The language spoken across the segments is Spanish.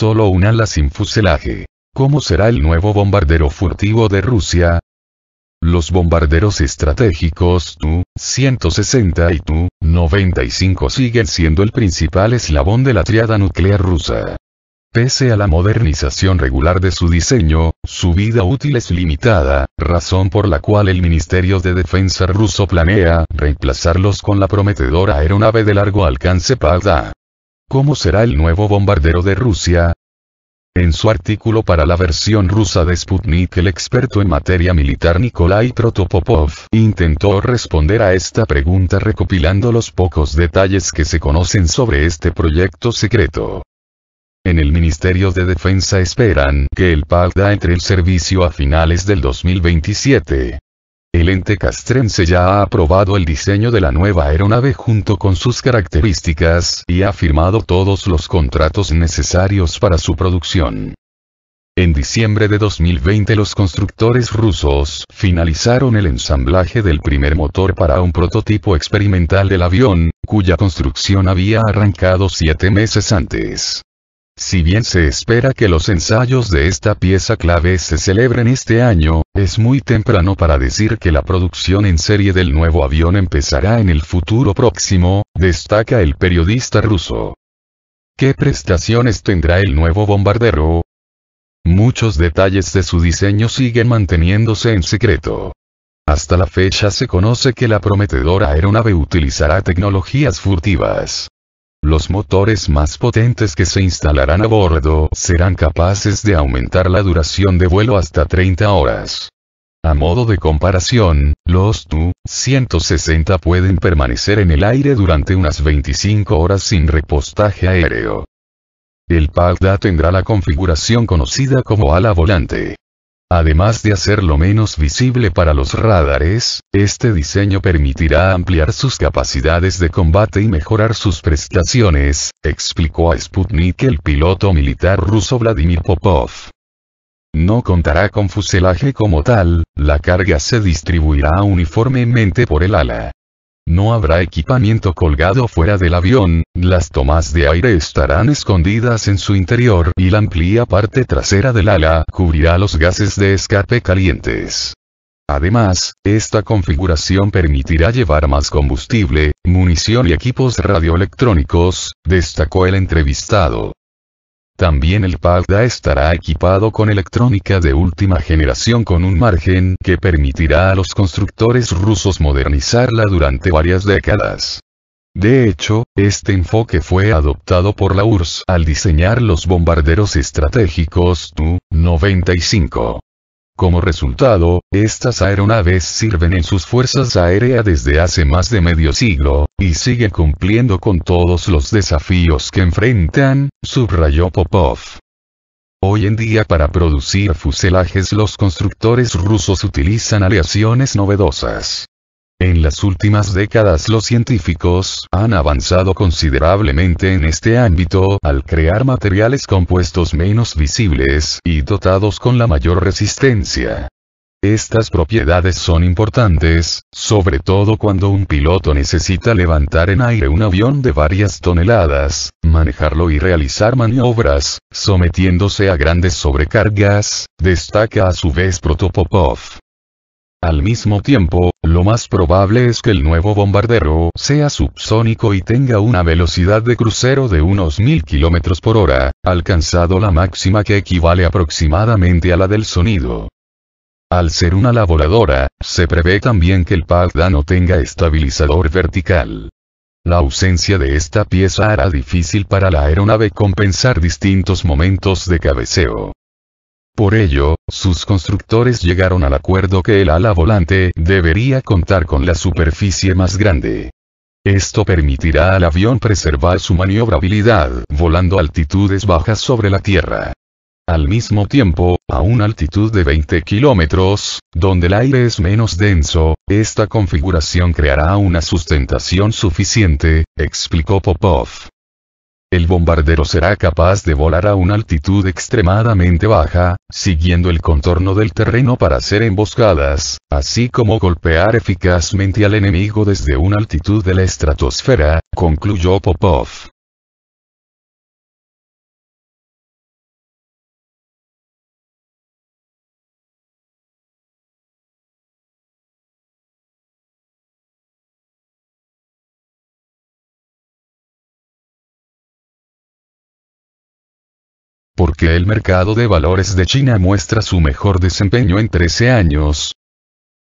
solo un ala sin fuselaje. ¿Cómo será el nuevo bombardero furtivo de Rusia? Los bombarderos estratégicos Tu-160 y Tu-95 siguen siendo el principal eslabón de la triada nuclear rusa. Pese a la modernización regular de su diseño, su vida útil es limitada, razón por la cual el Ministerio de Defensa ruso planea reemplazarlos con la prometedora aeronave de largo alcance PADA. ¿Cómo será el nuevo bombardero de Rusia? En su artículo para la versión rusa de Sputnik el experto en materia militar Nikolai Protopopov intentó responder a esta pregunta recopilando los pocos detalles que se conocen sobre este proyecto secreto. En el Ministerio de Defensa esperan que el PAC da entre el servicio a finales del 2027. El ente castrense ya ha aprobado el diseño de la nueva aeronave junto con sus características y ha firmado todos los contratos necesarios para su producción. En diciembre de 2020 los constructores rusos finalizaron el ensamblaje del primer motor para un prototipo experimental del avión, cuya construcción había arrancado siete meses antes. Si bien se espera que los ensayos de esta pieza clave se celebren este año, es muy temprano para decir que la producción en serie del nuevo avión empezará en el futuro próximo, destaca el periodista ruso. ¿Qué prestaciones tendrá el nuevo bombardero? Muchos detalles de su diseño siguen manteniéndose en secreto. Hasta la fecha se conoce que la prometedora aeronave utilizará tecnologías furtivas los motores más potentes que se instalarán a bordo serán capaces de aumentar la duración de vuelo hasta 30 horas. A modo de comparación, los Tu-160 pueden permanecer en el aire durante unas 25 horas sin repostaje aéreo. El PAGDA tendrá la configuración conocida como ala volante. Además de hacerlo menos visible para los radares, este diseño permitirá ampliar sus capacidades de combate y mejorar sus prestaciones, explicó a Sputnik el piloto militar ruso Vladimir Popov. No contará con fuselaje como tal, la carga se distribuirá uniformemente por el ala. No habrá equipamiento colgado fuera del avión, las tomas de aire estarán escondidas en su interior y la amplia parte trasera del ala cubrirá los gases de escape calientes. Además, esta configuración permitirá llevar más combustible, munición y equipos radioelectrónicos, destacó el entrevistado. También el Pagda estará equipado con electrónica de última generación con un margen que permitirá a los constructores rusos modernizarla durante varias décadas. De hecho, este enfoque fue adoptado por la URSS al diseñar los bombarderos estratégicos Tu-95. Como resultado, estas aeronaves sirven en sus fuerzas aéreas desde hace más de medio siglo, y siguen cumpliendo con todos los desafíos que enfrentan, subrayó Popov. Hoy en día para producir fuselajes los constructores rusos utilizan aleaciones novedosas. En las últimas décadas los científicos han avanzado considerablemente en este ámbito al crear materiales compuestos menos visibles y dotados con la mayor resistencia. Estas propiedades son importantes, sobre todo cuando un piloto necesita levantar en aire un avión de varias toneladas, manejarlo y realizar maniobras, sometiéndose a grandes sobrecargas, destaca a su vez Protopopov. Al mismo tiempo, lo más probable es que el nuevo bombardero sea subsónico y tenga una velocidad de crucero de unos 1000 km por hora, alcanzado la máxima que equivale aproximadamente a la del sonido. Al ser una laboradora, se prevé también que el PADA no tenga estabilizador vertical. La ausencia de esta pieza hará difícil para la aeronave compensar distintos momentos de cabeceo. Por ello, sus constructores llegaron al acuerdo que el ala volante debería contar con la superficie más grande. Esto permitirá al avión preservar su maniobrabilidad volando a altitudes bajas sobre la Tierra. Al mismo tiempo, a una altitud de 20 kilómetros, donde el aire es menos denso, esta configuración creará una sustentación suficiente, explicó Popov. El bombardero será capaz de volar a una altitud extremadamente baja, siguiendo el contorno del terreno para hacer emboscadas, así como golpear eficazmente al enemigo desde una altitud de la estratosfera, concluyó Popov. el mercado de valores de China muestra su mejor desempeño en 13 años.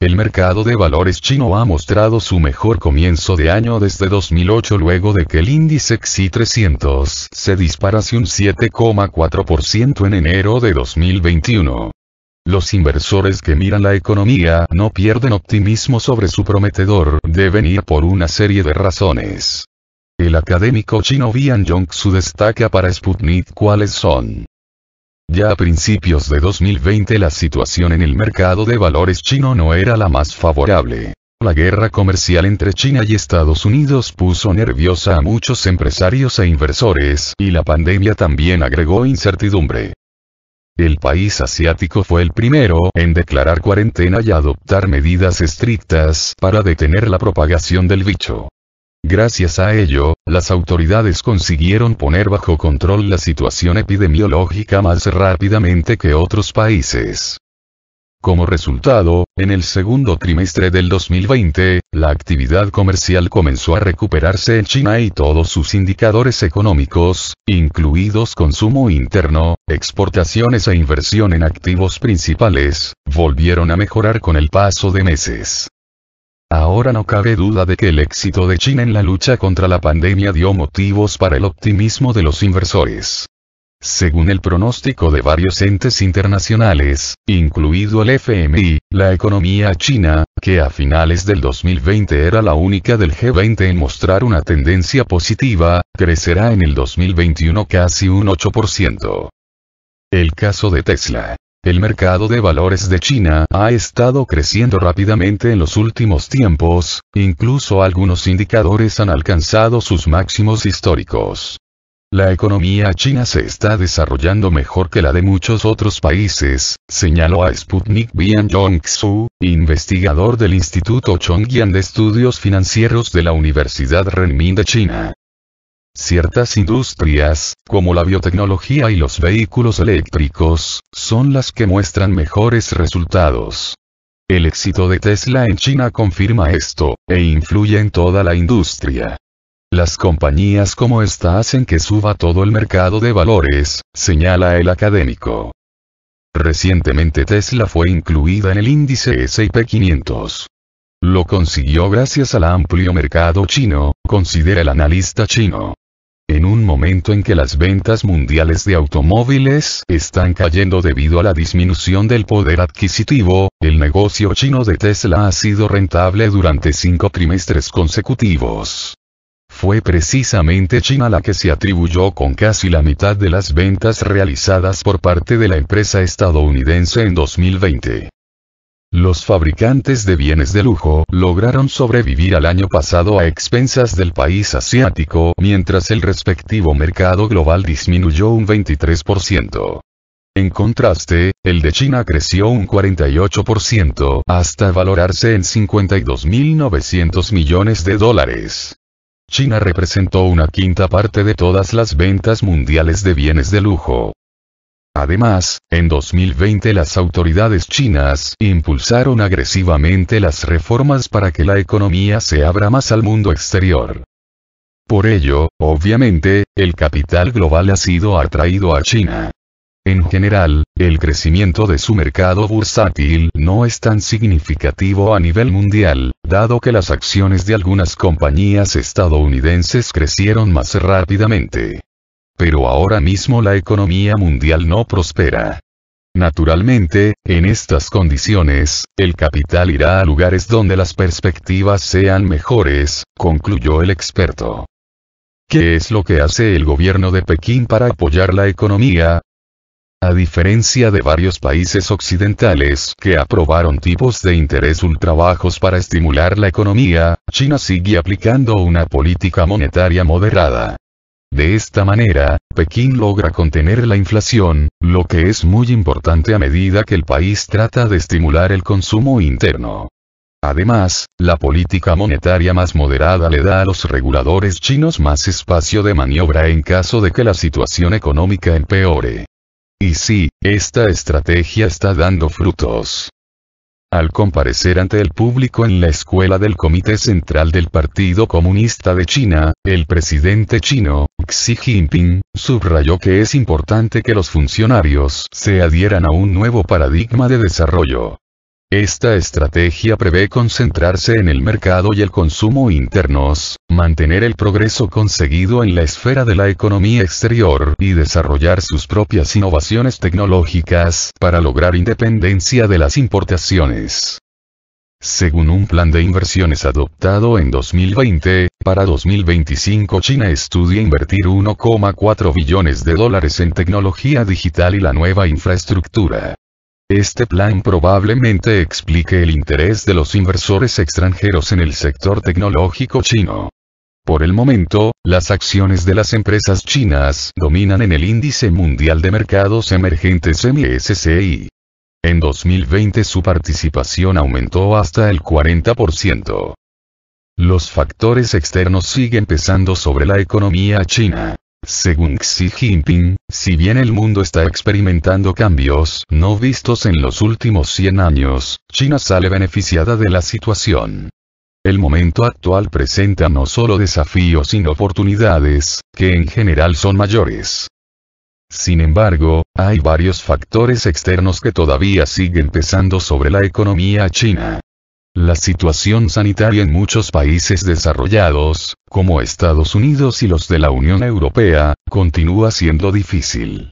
El mercado de valores chino ha mostrado su mejor comienzo de año desde 2008 luego de que el índice XI 300 se disparase un 7,4% en enero de 2021. Los inversores que miran la economía no pierden optimismo sobre su prometedor devenir por una serie de razones. El académico chino Bian yong destaca para Sputnik cuáles son ya a principios de 2020 la situación en el mercado de valores chino no era la más favorable. La guerra comercial entre China y Estados Unidos puso nerviosa a muchos empresarios e inversores, y la pandemia también agregó incertidumbre. El país asiático fue el primero en declarar cuarentena y adoptar medidas estrictas para detener la propagación del bicho. Gracias a ello, las autoridades consiguieron poner bajo control la situación epidemiológica más rápidamente que otros países. Como resultado, en el segundo trimestre del 2020, la actividad comercial comenzó a recuperarse en China y todos sus indicadores económicos, incluidos consumo interno, exportaciones e inversión en activos principales, volvieron a mejorar con el paso de meses. Ahora no cabe duda de que el éxito de China en la lucha contra la pandemia dio motivos para el optimismo de los inversores. Según el pronóstico de varios entes internacionales, incluido el FMI, la economía china, que a finales del 2020 era la única del G20 en mostrar una tendencia positiva, crecerá en el 2021 casi un 8%. El caso de Tesla. El mercado de valores de China ha estado creciendo rápidamente en los últimos tiempos, incluso algunos indicadores han alcanzado sus máximos históricos. La economía china se está desarrollando mejor que la de muchos otros países, señaló a Sputnik Bian jong investigador del Instituto Chongyan de Estudios Financieros de la Universidad Renmin de China. Ciertas industrias, como la biotecnología y los vehículos eléctricos, son las que muestran mejores resultados. El éxito de Tesla en China confirma esto, e influye en toda la industria. Las compañías como esta hacen que suba todo el mercado de valores, señala el académico. Recientemente Tesla fue incluida en el índice SP 500. Lo consiguió gracias al amplio mercado chino, considera el analista chino. En un momento en que las ventas mundiales de automóviles están cayendo debido a la disminución del poder adquisitivo, el negocio chino de Tesla ha sido rentable durante cinco trimestres consecutivos. Fue precisamente China la que se atribuyó con casi la mitad de las ventas realizadas por parte de la empresa estadounidense en 2020. Los fabricantes de bienes de lujo lograron sobrevivir al año pasado a expensas del país asiático, mientras el respectivo mercado global disminuyó un 23%. En contraste, el de China creció un 48% hasta valorarse en 52.900 millones de dólares. China representó una quinta parte de todas las ventas mundiales de bienes de lujo. Además, en 2020 las autoridades chinas impulsaron agresivamente las reformas para que la economía se abra más al mundo exterior. Por ello, obviamente, el capital global ha sido atraído a China. En general, el crecimiento de su mercado bursátil no es tan significativo a nivel mundial, dado que las acciones de algunas compañías estadounidenses crecieron más rápidamente. Pero ahora mismo la economía mundial no prospera. Naturalmente, en estas condiciones, el capital irá a lugares donde las perspectivas sean mejores, concluyó el experto. ¿Qué es lo que hace el gobierno de Pekín para apoyar la economía? A diferencia de varios países occidentales que aprobaron tipos de interés ultrabajos para estimular la economía, China sigue aplicando una política monetaria moderada. De esta manera, Pekín logra contener la inflación, lo que es muy importante a medida que el país trata de estimular el consumo interno. Además, la política monetaria más moderada le da a los reguladores chinos más espacio de maniobra en caso de que la situación económica empeore. Y sí, esta estrategia está dando frutos. Al comparecer ante el público en la escuela del Comité Central del Partido Comunista de China, el presidente chino, Xi Jinping, subrayó que es importante que los funcionarios se adhieran a un nuevo paradigma de desarrollo. Esta estrategia prevé concentrarse en el mercado y el consumo internos, mantener el progreso conseguido en la esfera de la economía exterior y desarrollar sus propias innovaciones tecnológicas para lograr independencia de las importaciones. Según un plan de inversiones adoptado en 2020, para 2025 China estudia invertir 1,4 billones de dólares en tecnología digital y la nueva infraestructura. Este plan probablemente explique el interés de los inversores extranjeros en el sector tecnológico chino. Por el momento, las acciones de las empresas chinas dominan en el índice mundial de mercados emergentes MSCI. En 2020 su participación aumentó hasta el 40%. Los factores externos siguen pesando sobre la economía china. Según Xi Jinping, si bien el mundo está experimentando cambios no vistos en los últimos 100 años, China sale beneficiada de la situación. El momento actual presenta no solo desafíos sino oportunidades, que en general son mayores. Sin embargo, hay varios factores externos que todavía siguen pesando sobre la economía china. La situación sanitaria en muchos países desarrollados, como Estados Unidos y los de la Unión Europea, continúa siendo difícil.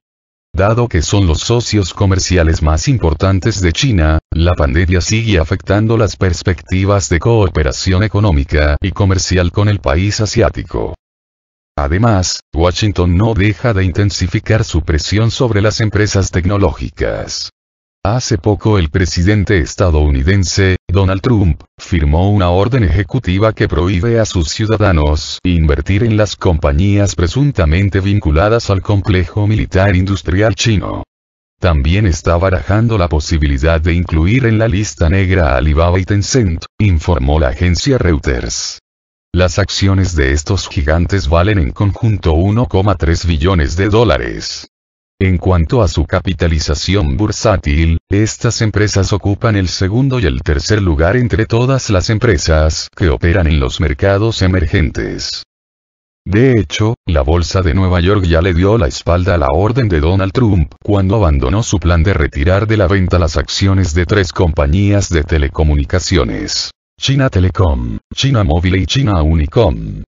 Dado que son los socios comerciales más importantes de China, la pandemia sigue afectando las perspectivas de cooperación económica y comercial con el país asiático. Además, Washington no deja de intensificar su presión sobre las empresas tecnológicas. Hace poco el presidente estadounidense, Donald Trump, firmó una orden ejecutiva que prohíbe a sus ciudadanos invertir en las compañías presuntamente vinculadas al complejo militar industrial chino. También está barajando la posibilidad de incluir en la lista negra a Alibaba y Tencent, informó la agencia Reuters. Las acciones de estos gigantes valen en conjunto 1,3 billones de dólares. En cuanto a su capitalización bursátil, estas empresas ocupan el segundo y el tercer lugar entre todas las empresas que operan en los mercados emergentes. De hecho, la Bolsa de Nueva York ya le dio la espalda a la orden de Donald Trump cuando abandonó su plan de retirar de la venta las acciones de tres compañías de telecomunicaciones. China Telecom, China Mobile y China Unicom.